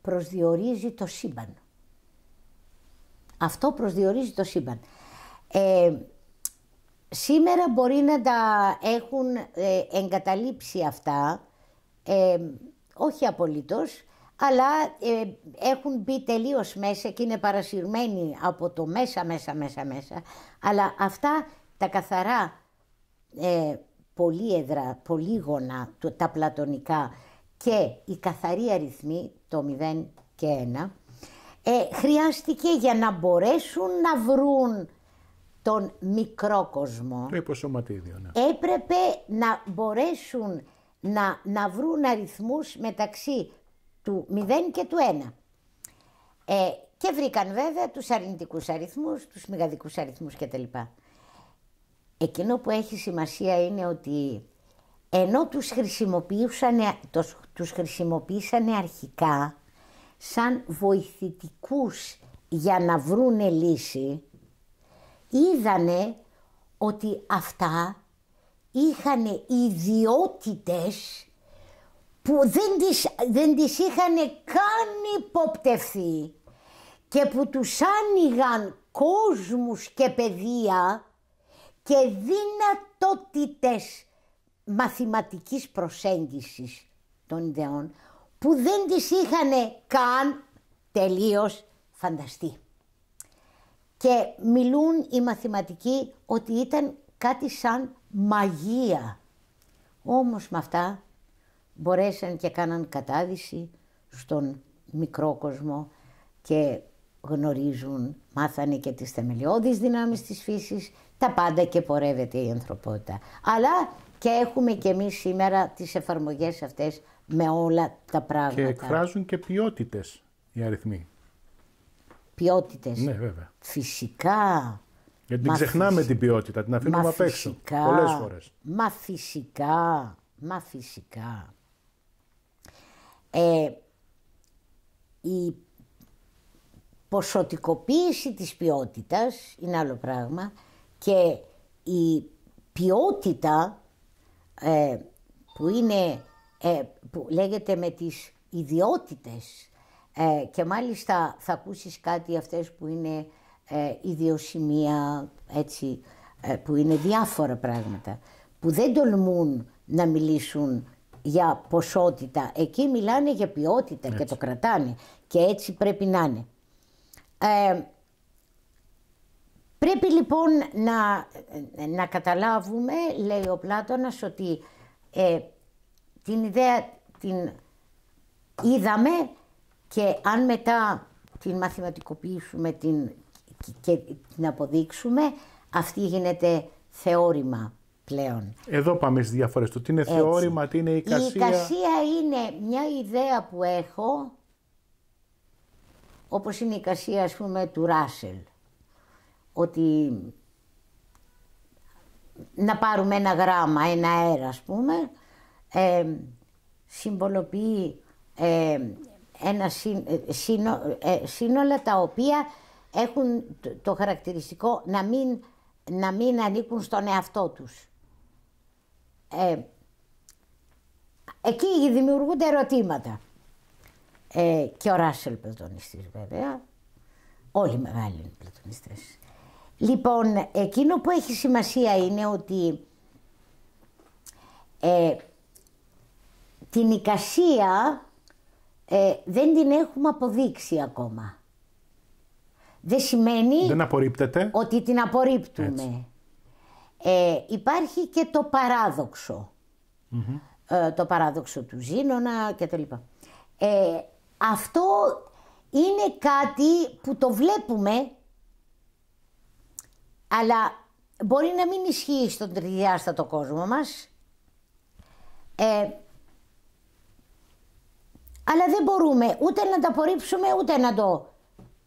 προσδιορίζει το σύμπαν. Αυτό προσδιορίζει το σύμπαν. Ε, σήμερα μπορεί να τα έχουν ε, εγκαταλείψει αυτά, ε, όχι απολύτως, αλλά έχουν μπει τελείως μέσα και είναι παρασυρμένοι από το μέσα, μέσα, μέσα, μέσα. Αλλά αυτά τα καθαρά πολύεδρα, πολύγωνα, τα πλατωνικά και η καθαροί αριθμοί, το 0 και 1, ε, χρειάστηκε για να μπορέσουν να βρουν τον μικρό κόσμο. Το υποσωματίδιο, ναι. Έπρεπε να μπορέσουν να, να βρουν αριθμούς μεταξύ του 0 και του 1. Ε, και βρήκαν βέβαια τους αρνητικούς αριθμούς, τους μηγαδικούς αριθμούς κτλ. Εκείνο που έχει σημασία είναι ότι ενώ τους χρησιμοποιούσαν, τους χρησιμοποίησαν αρχικά σαν βοηθητικούς για να βρούνε λύση, είδανε ότι αυτά είχαν ιδιότητες που δεν τις, δεν τις είχαν καν υποπτευθεί και που τους άνοιγαν κόσμους και παιδεία και δυνατότητες μαθηματικής προσέγγισης των ιδεών που δεν τις είχαν καν τελείως φανταστεί. Και μιλούν οι μαθηματικοί ότι ήταν κάτι σαν μαγεία. Όμως με αυτά μπορέσαν και κάναν κατάδυση στον μικρό κόσμο και γνωρίζουν, μάθανε και τις θεμελιώδεις δυνάμεις της φύσης, τα πάντα και πορεύεται η ανθρωπότητα. Αλλά και έχουμε και εμείς σήμερα τις εφαρμογές αυτές με όλα τα πράγματα. Και εκφράζουν και ποιότητες, οι αριθμοί. Ποιότητες. Ναι, βέβαια. Φυσικά. Γιατί την ξεχνάμε την ποιότητα, την αφήνουμε μα απ' έξω. Φυσικά. Πολλές φορές. Μα φυσικά. Μα φυσικά. Ε, η ποσοτικοποίηση της ποιότητας είναι άλλο πράγμα και η ποιότητα ε, που είναι ε, που λέγεται με τις ιδιότητες ε, και μάλιστα θα ακούσεις κάτι αυτές που είναι ε, ιδιοσημεία, έτσι, ε, που είναι διάφορα πράγματα, που δεν τολμούν να μιλήσουν για ποσότητα. Εκεί μιλάνε για ποιότητα και το κρατάνε και έτσι πρέπει να είναι. Ε, πρέπει λοιπόν να, να καταλάβουμε, λέει ο Πλάτωνας, ότι την ιδέα την είδαμε και αν μετά την μαθηματικοποιήσουμε την, και την αποδείξουμε, αυτή γίνεται θεώρημα πλέον. Εδώ πάμε στις διαφορές του. Τι είναι θεώρημα, τι είναι η εικασία. Η εικασία είναι μια ιδέα που έχω, όπως είναι η εικασία ας πούμε του Ράσελ, ότι να πάρουμε ένα γράμμα, ένα αέρα ας πούμε, ε, συμβολοποιεί ε, ένα ε, ε, σύνολα τα οποία έχουν το χαρακτηριστικό να μην, να μην ανήκουν στον εαυτό τους. Ε, εκεί δημιουργούνται ερωτήματα. Ε, και ο Ράσελ πλατωνιστής βέβαια. Όλοι οι μεγάλοι είναι πλατωνιστές. Λοιπόν, εκείνο που έχει σημασία είναι ότι την οικασία ε, δεν την έχουμε αποδείξει ακόμα. Δεν σημαίνει δεν ότι την απορρίπτουμε. Ε, υπάρχει και το παραδοξο ε, το παράδοξο του Ζήνονα και τα λοιπά. Ε, αυτό είναι κάτι που το βλέπουμε, αλλά μπορεί να μην ισχύει στον τριδιάστατο κόσμο μας. Ε, αλλά δεν μπορούμε ούτε να τα απορρίψουμε ούτε να το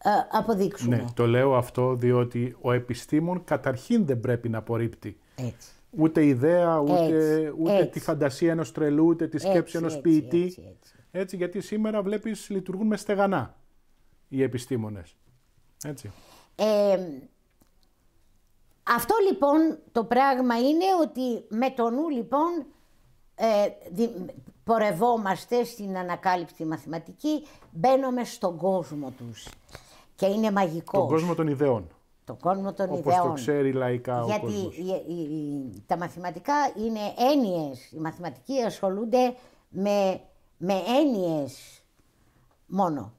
ε, αποδείξουμε. Ναι, το λέω αυτό διότι ο επιστήμον καταρχήν δεν πρέπει να απορρίπτει. Έτσι. Ούτε ιδέα, ούτε, ούτε τη φαντασία ενός τρελού, ούτε τη σκέψη ενός ποιητή. Έτσι, γιατί σήμερα βλέπεις λειτουργούν με στεγανά οι επιστήμονες. Έτσι. αυτό λοιπόν το πράγμα είναι ότι με το νου λοιπόν ε, πορευόμαστε στην ανακάλυψη μαθηματική, μπαίνουμε στον κόσμο τους. Και είναι μαγικός. Τον κόσμο των ιδεών. το κόσμο των Όπως ιδεών. το ξέρει λαϊκά Γιατί ο κόσμος. Γιατί τα μαθηματικά είναι έννοιες. Οι μαθηματικοί ασχολούνται με, με έννοιες μόνο.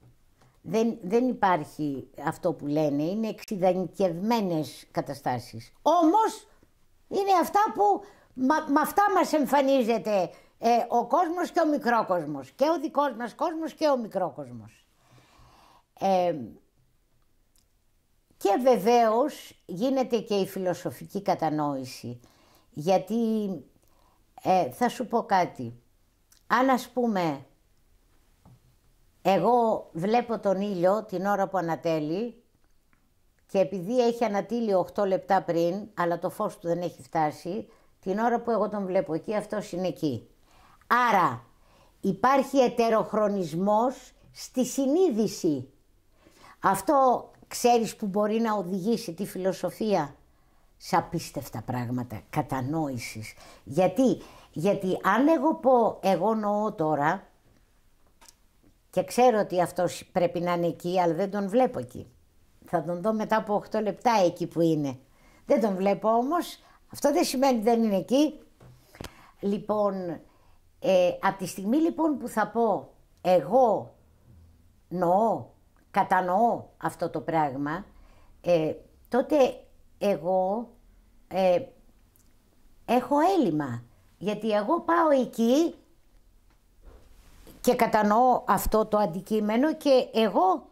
Δεν, δεν υπάρχει αυτό που λένε. Είναι εξειδανικευμένες καταστάσεις. Όμως είναι αυτά που Μα, με αυτά μας εμφανίζεται ε, ο κόσμος και ο μικρόκοσμος. Και ο δικός μας κόσμος και ο μικρόκοσμος. Ε, και βεβαίως γίνεται και η φιλοσοφική κατανόηση. Γιατί ε, θα σου πω κάτι. Αν ας πούμε εγώ βλέπω τον ήλιο την ώρα που ανατέλει και επειδή έχει ανατείλει 8 λεπτά πριν αλλά το φως του δεν έχει φτάσει την ώρα που εγώ τον βλέπω εκεί, αυτός είναι εκεί. Άρα υπάρχει ετεροχρονισμός στη συνείδηση. Αυτό ξέρεις που μπορεί να οδηγήσει τη φιλοσοφία σε απίστευτα πράγματα κατανόησης. Γιατί, γιατί αν εγώ πω, εγώ νοώ τώρα και ξέρω ότι αυτός πρέπει να είναι εκεί, αλλά δεν τον βλέπω εκεί. Θα τον δω μετά από 8 λεπτά εκεί που είναι. Δεν τον βλέπω όμως, αυτό δεν σημαίνει δεν είναι εκεί. Λοιπόν, ε, από τη στιγμή λοιπόν που θα πω εγώ νοώ, κατανοώ αυτό το πράγμα, ε, τότε εγώ ε, έχω έλλειμμα. Γιατί εγώ πάω εκεί και κατανοώ αυτό το αντικείμενο και εγώ...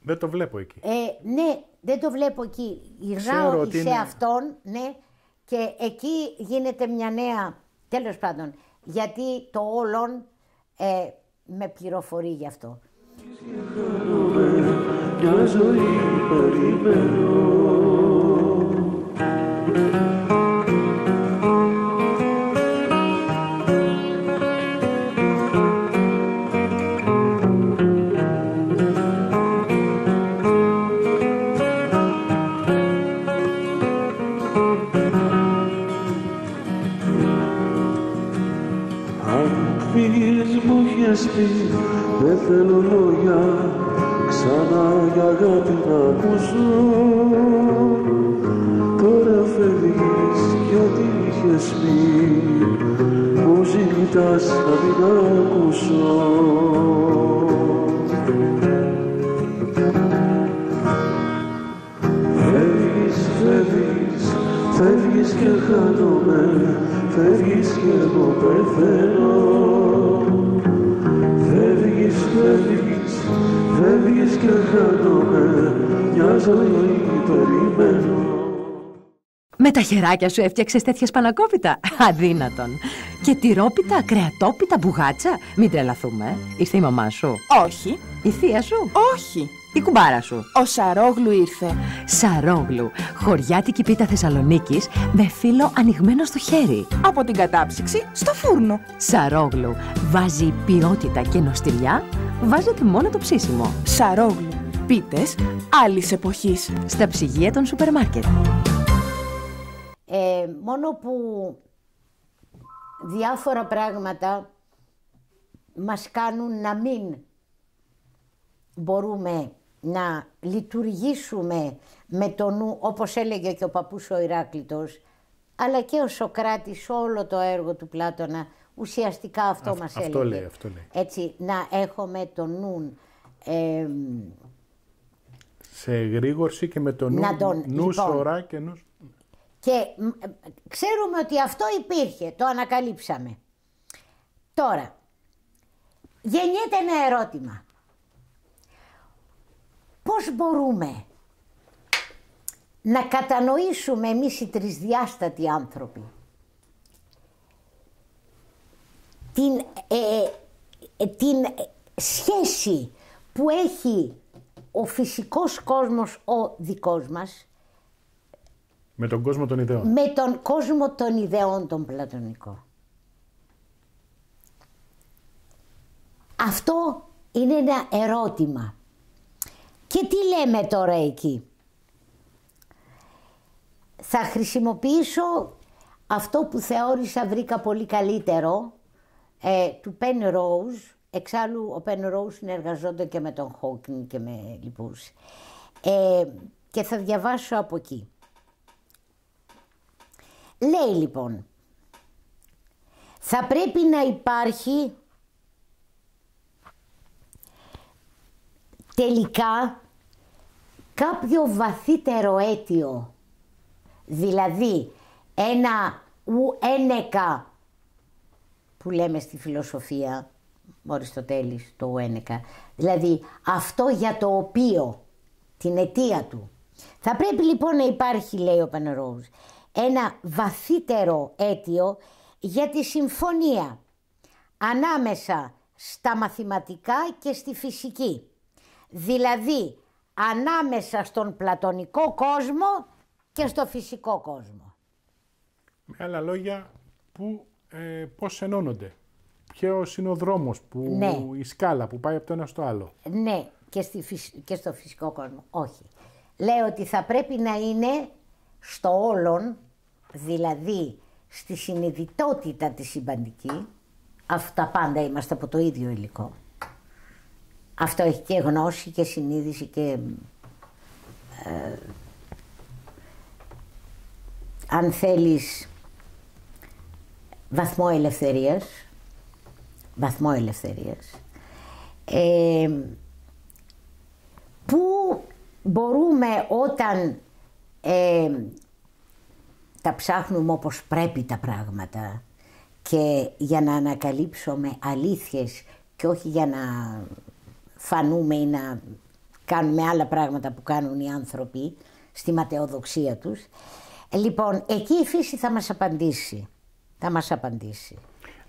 Δεν το βλέπω εκεί. Ε, ναι, δεν το βλέπω εκεί. Γυράω σε αυτόν, ναι, και εκεί γίνεται μια νέα, τέλος πάντων, γιατί το όλον ε, με πληροφορεί γι' αυτό. είχες πει Δεν θέλω λόγια ξανά για αγάπη να ακούσω Τώρα φεύγεις γιατί είχες πει Μου ζητάς να μην ακούσω Φεύγεις, φεύγεις, φεύγεις και χάνομαι Φεύγεις και εγώ πεθαίνω Με τα χεράκια σου έφτιαξες τέτοια σπανακόπιτα. Αδύνατον. Και τυρόπιτα, κρεατόπιτα, μπουγάτσα. Μην τρελαθούμε. Είστε η μαμά σου. Όχι. Η θεία σου. Όχι. Η κουμπάρα σου. Ο Σαρόγλου ήρθε. Σαρόγλου. Χωριάτικη πίτα Θεσσαλονίκης με φύλλο ανοιγμένο στο χέρι. Από την κατάψυξη στο φούρνο. Σαρόγλου. Βάζει ποιότητα και νοστιμιά. Βάζεται μόνο το ψήσιμο. Σαρόγλου πίτες άλλης εποχής. Στα ψυγεία των σούπερ μάρκετ. Ε, μόνο που διάφορα πράγματα μας κάνουν να μην μπορούμε να λειτουργήσουμε με το νου, όπως έλεγε και ο παππούς ο Ηράκλητος, αλλά και ο Σοκράτης όλο το έργο του Πλάτωνα, ουσιαστικά αυτό Α, μας αυτό έλεγε. Λέει, αυτό λέει. Έτσι, να έχουμε το νου ε, σε εγρήγορση και με το νου, τον, νου λοιπόν. σωρά και νου... Και ε, ξέρουμε ότι αυτό υπήρχε, το ανακαλύψαμε. Τώρα, γεννιέται ένα ερώτημα. Πώς μπορούμε να κατανοήσουμε εμείς οι τρισδιάστατοι άνθρωποι την, ε, ε, την σχέση που έχει ο φυσικός κόσμος ο δικός μας. Με τον κόσμο των ιδεών. Με τον κόσμο των ιδεών τον πλατωνικό. Αυτό είναι ένα ερώτημα. Και τι λέμε τώρα εκεί. Θα χρησιμοποιήσω αυτό που θεώρησα βρήκα πολύ καλύτερο ε, του Penrose Εξάλλου ο Πεν Ρόου συνεργαζόταν και με τον Χόκκιν και με λοιπούς. Ε, και θα διαβάσω από εκεί. Λέει λοιπόν, θα πρέπει να υπάρχει τελικά κάποιο βαθύτερο αίτιο. Δηλαδή, ένα ένεκα που λέμε στη φιλοσοφία, Αριστοτέλης το ΟΕΝΕΚΑ, Δηλαδή αυτό για το οποίο, την αιτία του. Θα πρέπει λοιπόν να υπάρχει, λέει ο Πανερόους, ένα βαθύτερο αίτιο για τη συμφωνία ανάμεσα στα μαθηματικά και στη φυσική. Δηλαδή ανάμεσα στον πλατωνικό κόσμο και στο φυσικό κόσμο. Με άλλα λόγια, που, ε, πώς ενώνονται ποιο είναι ο δρόμο, ναι. η σκάλα που πάει από το ένα στο άλλο. Ναι, και, στη, και στο φυσικό κόσμο. Όχι. Λέω ότι θα πρέπει να είναι στο όλον, δηλαδή στη συνειδητότητα της συμπαντική, αυτά πάντα είμαστε από το ίδιο υλικό. Αυτό έχει και γνώση και συνείδηση και... Ε, αν θέλεις βαθμό ελευθερίας βαθμό ελευθερίας ε, που μπορούμε όταν ε, τα ψάχνουμε όπως πρέπει τα πράγματα και για να ανακαλύψουμε αλήθειες και όχι για να φανούμε ή να κάνουμε άλλα πράγματα που κάνουν οι άνθρωποι στη ματαιοδοξία τους. Ε, λοιπόν, εκεί η φύση θα μας απαντήσει. Θα μας απαντήσει.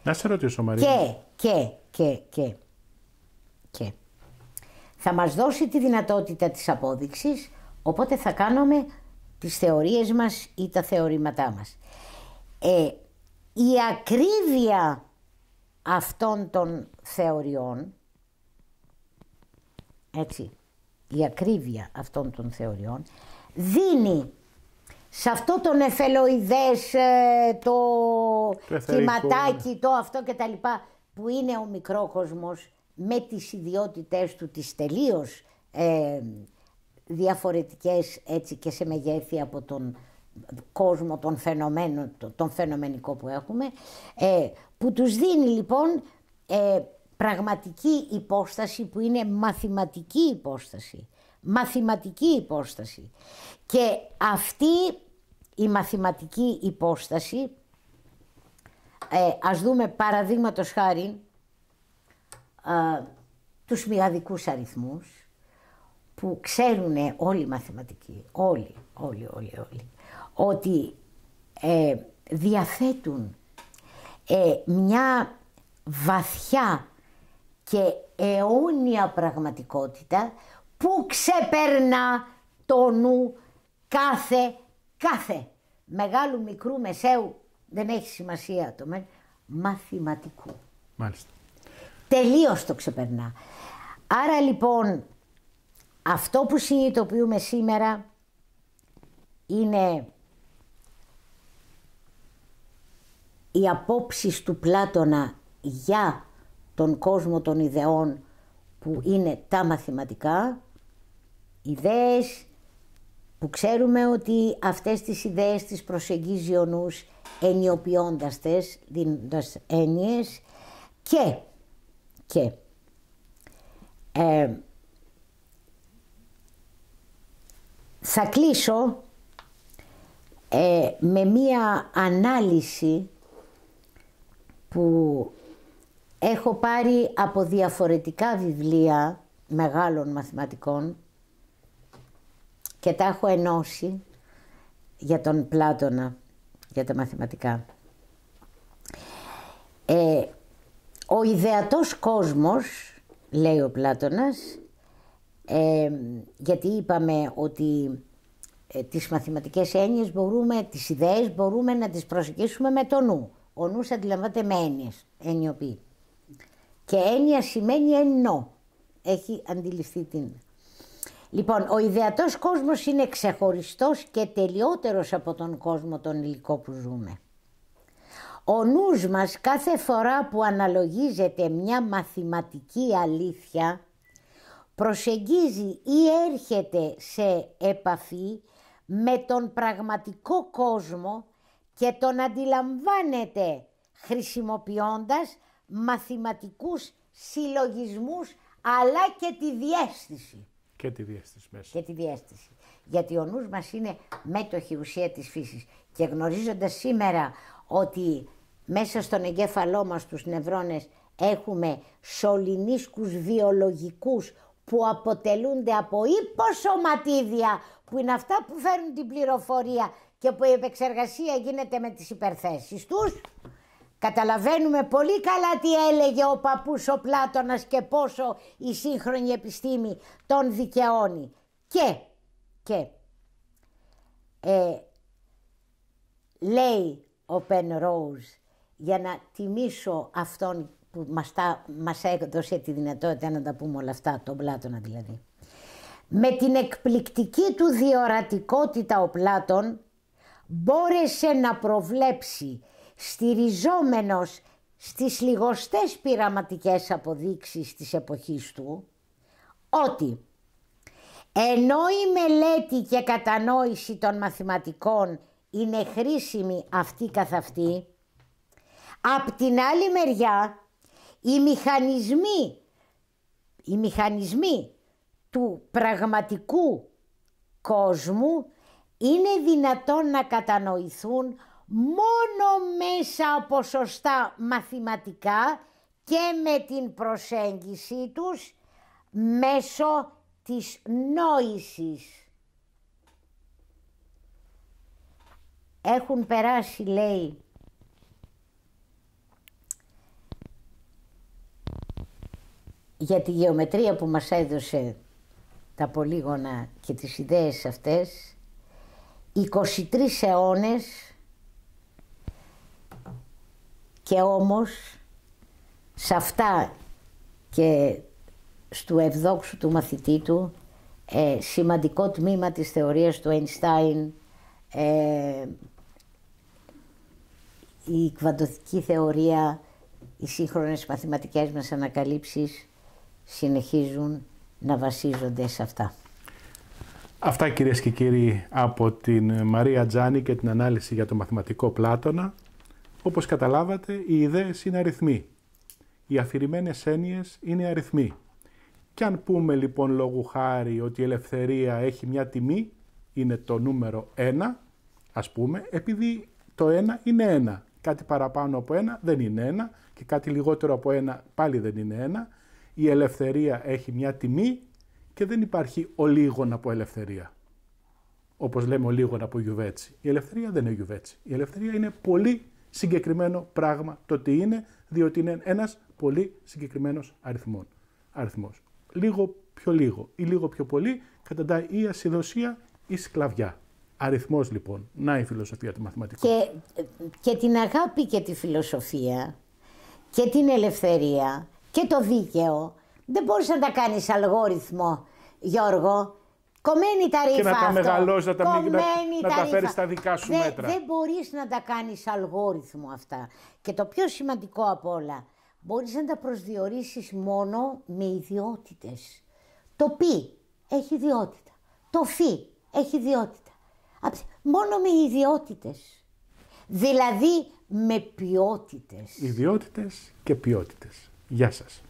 Να σε ρωτήσω, Μαρία. Και, και, και, και, και. Θα μας δώσει τη δυνατότητα της απόδειξης, οπότε θα κάνουμε τις θεωρίες μας ή τα θεωρήματά μας. Ε, η ακρίβεια αυτών των θεωριών, έτσι, η ακρίβεια αυτών των θεωριών, δίνει σε αυτό τον εφελοειδές, ε, το κυματάκι, ναι. το αυτό και τα λοιπά, που είναι ο μικρό μικρόκοσμος με τις ιδιότητες του τις τελείως ε, διαφορετικές έτσι και σε μεγέθη από τον κόσμο των φαινομένων, τον φαινομενικό που έχουμε, ε, που τους δίνει λοιπόν ε, πραγματική υπόσταση που είναι μαθηματική υπόσταση. Μαθηματική υπόσταση. Και αυτή η μαθηματική υπόσταση. Ε, ας δούμε παραδείγματος χάρη ε, τους μηγαδικούς αριθμούς που ξέρουν όλοι οι μαθηματικοί, όλοι, όλοι, όλοι, όλοι, ότι ε, διαθέτουν ε, μια βαθιά και αιώνια πραγματικότητα που ξεπερνά το νου κάθε κάθε μεγάλου, μικρού, μεσαίου, δεν έχει σημασία το μέλλον, μαθηματικού. Μάλιστα. Τελείως το ξεπερνά. Άρα λοιπόν, αυτό που συνειδητοποιούμε σήμερα είναι οι απόψεις του Πλάτωνα για τον κόσμο των ιδεών που είναι τα μαθηματικά, ιδέες, που ξέρουμε ότι αυτές τις ιδέες τις προσεγγίζει ο νους ενιοποιώντας τες, δίνοντας έννοιες και, και ε, θα κλείσω ε, με μία ανάλυση που έχω πάρει από διαφορετικά βιβλία μεγάλων μαθηματικών και τα έχω ενώσει για τον Πλάτωνα, για τα μαθηματικά. Ε, ο ιδεατός κόσμος, λέει ο Πλάτωνας, ε, γιατί είπαμε ότι ε, τις μαθηματικές έννοιες μπορούμε, τις ιδέες μπορούμε να τις προσεγγίσουμε με το νου. Ο νους αντιλαμβάνεται με έννοιες, έννοιοποιεί. Και έννοια σημαίνει εννοώ. Έχει αντιληφθεί την Λοιπόν, ο ιδεατός κόσμος είναι ξεχωριστός και τελειότερος από τον κόσμο τον υλικό που ζούμε. Ο νους μας κάθε φορά που αναλογίζεται μια μαθηματική αλήθεια προσεγγίζει ή έρχεται σε επαφή με τον πραγματικό κόσμο και τον αντιλαμβάνεται χρησιμοποιώντας μαθηματικούς συλλογισμούς αλλά και τη διέστηση. Και τη διέστηση μέσα. Και τη διέστηση. Γιατί ο νους μας είναι μέτοχη ουσία της φύσης. Και γνωρίζοντας σήμερα ότι μέσα στον εγκέφαλό μας τους νευρώνες έχουμε σωληνίσκους βιολογικούς που αποτελούνται από υποσωματίδια που είναι αυτά που φέρνουν την πληροφορία και που η επεξεργασία γίνεται με τις υπερθέσεις τους Καταλαβαίνουμε πολύ καλά τι έλεγε ο παππούς ο Πλάτωνας και πόσο η σύγχρονη επιστήμη τον δικαιώνει. Και, και, ε, λέει ο Πεν Ρόουζ για να τιμήσω αυτόν που μας, τα, μας έδωσε τη δυνατότητα να τα πούμε όλα αυτά, τον Πλάτωνα δηλαδή. Με την εκπληκτική του διορατικότητα ο Πλάτων μπόρεσε να προβλέψει στηριζόμενος στις λιγοστές πειραματικές αποδείξεις της εποχής του, ότι ενώ η μελέτη και κατανόηση των μαθηματικών είναι χρήσιμη αυτή καθ' αυτή, απ' την άλλη μεριά οι μηχανισμοί, οι μηχανισμοί του πραγματικού κόσμου είναι δυνατόν να κατανοηθούν μόνο μέσα από σωστά μαθηματικά και με την προσέγγιση τους μέσω της νόησης. Έχουν περάσει, λέει, για τη γεωμετρία που μας έδωσε τα πολύγωνα και τις ιδέες αυτές, 23 αιώνες και όμως σε αυτά και στο ευδόξου του μαθητή του ε, σημαντικό τμήμα της θεωρίας του Einstein ε, η κβαντοδική θεωρία, οι σύγχρονες μαθηματικές μας ανακαλύψεις συνεχίζουν να βασίζονται σε αυτά. Αυτά κυρίες και κύριοι από την Μαρία Τζάνη και την ανάλυση για το μαθηματικό Πλάτωνα. Όπως καταλάβατε, οι ιδέες είναι αριθμοί. Οι αφηρημένες έννοιες είναι αριθμοί. Και αν πούμε λοιπόν λόγου χάρη ότι η ελευθερία έχει μια τιμή, είναι το νούμερο 1, ας πούμε, επειδή το 1 είναι 1. Κάτι παραπάνω από 1 δεν είναι 1 και κάτι λιγότερο από 1 πάλι δεν είναι 1. Η ελευθερία έχει μια τιμή και δεν υπάρχει ο λίγον από ελευθερία. Όπως λέμε ο λίγον από γιουβέτσι. Η ελευθερία δεν είναι γιουβέτσι. Η ελευθερία είναι πολύ συγκεκριμένο πράγμα το τι είναι, διότι είναι ένας πολύ συγκεκριμένος αριθμός. αριθμός. Λίγο πιο λίγο ή λίγο πιο πολύ καταντάει ή ασυδοσία ή σκλαβιά. Αριθμός λοιπόν. Να η φιλοσοφία του μαθηματικού. Και, και την αγάπη και τη φιλοσοφία και την ελευθερία και το δίκαιο δεν μπορείς να τα κάνεις αλγόριθμο Γιώργο Κομμένη τα ρήφα. Και να τα μεγαλώσεις, να τα, στα δικά σου δεν, μέτρα. Δεν μπορείς να τα κάνεις αλγόριθμο αυτά. Και το πιο σημαντικό απ' όλα, μπορείς να τα προσδιορίσεις μόνο με ιδιότητες. Το πι έχει ιδιότητα. Το φι έχει ιδιότητα. Μόνο με ιδιότητες. Δηλαδή με ποιότητες. Ιδιότητες και ποιότητες. Γεια σας.